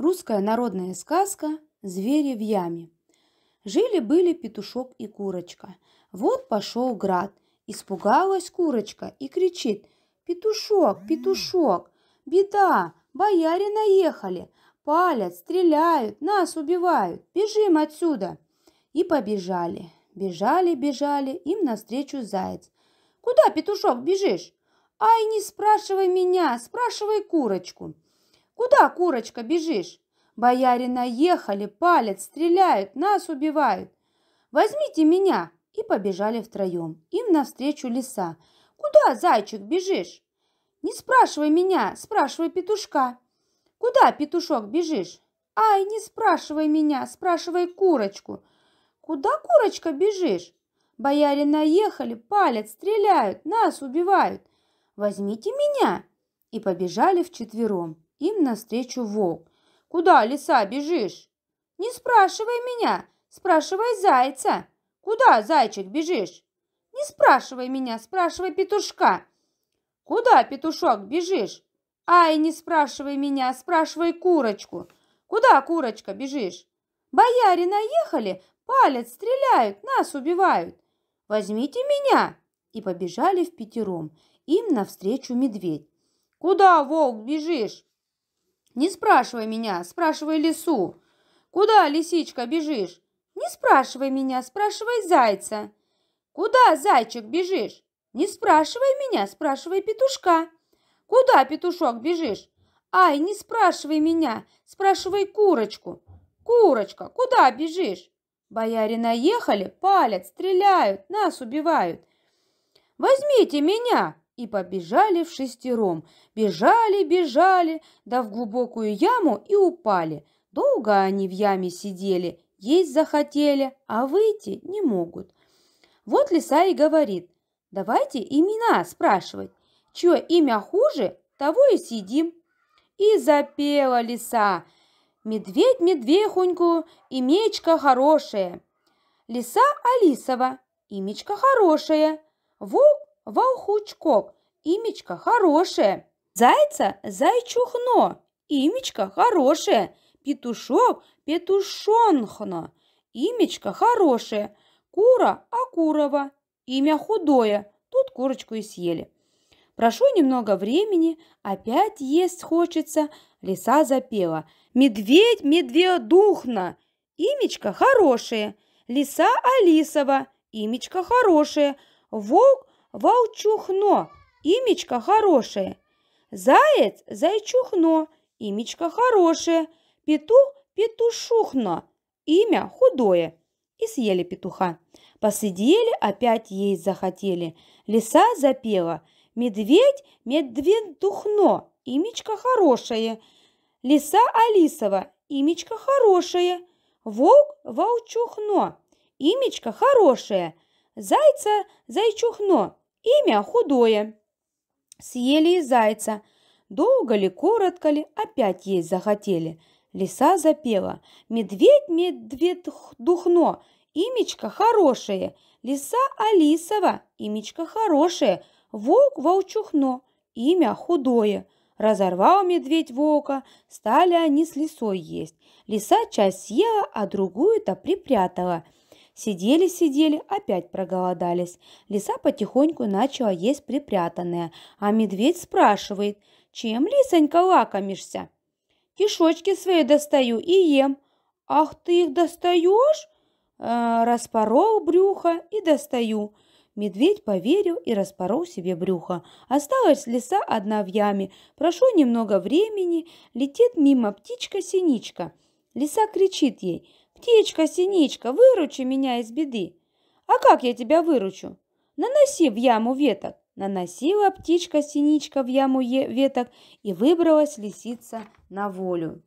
Русская народная сказка «Звери в яме». Жили-были петушок и курочка. Вот пошел град. Испугалась курочка и кричит «Петушок, петушок, беда, бояре наехали, палят, стреляют, нас убивают, бежим отсюда!» И побежали, бежали, бежали, им навстречу заяц. «Куда, петушок, бежишь?» «Ай, не спрашивай меня, спрашивай курочку!» Куда, курочка, бежишь? Бояре наехали, палят, стреляют, нас убивают. Возьмите меня!» И побежали втроем. Им навстречу лиса. «Куда, зайчик, бежишь?» «Не спрашивай меня, спрашивай петушка». «Куда, петушок, бежишь?» «Ай, не спрашивай меня, спрашивай курочку». «Куда, курочка, бежишь?» «Бояре наехали, палят, стреляют, нас убивают». «Возьмите меня!» И побежали вчетвером. Им навстречу волк. «Куда, лиса, бежишь?» «Не спрашивай меня, спрашивай зайца!» «Куда, зайчик, бежишь?» «Не спрашивай меня, спрашивай петушка!» «Куда, петушок, бежишь?» «Ай, не спрашивай меня, спрашивай курочку!» «Куда, курочка, бежишь?» «Бояре наехали, палят, стреляют, нас убивают!» «Возьмите меня!» И побежали в пятером. Им навстречу медведь. «Куда, волк, бежишь?» Не спрашивай меня, спрашивай лису. Куда, лисичка, бежишь? Не спрашивай меня, спрашивай зайца. Куда, зайчик, бежишь? Не спрашивай меня, спрашивай петушка. Куда, петушок, бежишь? Ай, не спрашивай меня, спрашивай курочку. Курочка, куда бежишь? Бояре наехали, палят, стреляют, нас убивают. Возьмите меня, и побежали в шестером. Бежали, бежали, да в глубокую яму и упали. Долго они в яме сидели, есть захотели, а выйти не могут. Вот лиса и говорит, давайте имена спрашивать. Чье имя хуже, того и сидим. И запела лиса, медведь медвехоньку, имечко хорошее. Лиса Алисова, имечко хорошее. Волк Волхучков, Имечко хорошее. Зайца – зайчухно. Имечко хорошее. Петушок – петушонхно. Имечко хорошее. Кура – Акурова. Имя худое. Тут курочку и съели. Прошло немного времени, опять есть хочется. Лиса запела. Медведь медведухно. Имечко хорошее. Лиса Алисова. Имечко хорошее. Волк волчухно имечко хорошее. Заяц – зайчухно, имечко хорошее. Петух – петушухно, имя худое. И съели петуха. Посидели, опять есть захотели. Лиса запела. Медведь – медведухно, имечко хорошее. Лиса Алисова, имечко хорошее. Волк – волчухно, имечко хорошее. Зайца – зайчухно, имя худое. Съели и зайца. Долго ли, коротко ли, опять есть захотели. Лиса запела. Медведь, медведь духно, имечко хорошее. Лиса Алисова, имечко хорошее. Волк волчухно, имя худое. Разорвал медведь волка, стали они с лисой есть. Лиса часть съела, а другую-то припрятала – Сидели-сидели, опять проголодались. Лиса потихоньку начала есть припрятанное, а медведь спрашивает, «Чем, лисонька, лакомишься?» «Кишочки свои достаю и ем». «Ах, ты их достаешь?» э, «Распорол брюхо и достаю». Медведь поверил и распорол себе брюхо. Осталась лиса одна в яме. Прошло немного времени, летит мимо птичка-синичка. Лиса кричит ей – «Птичка-синичка, выручи меня из беды!» «А как я тебя выручу?» «Наноси в яму веток!» Наносила птичка-синичка в яму веток, и выбралась лисица на волю.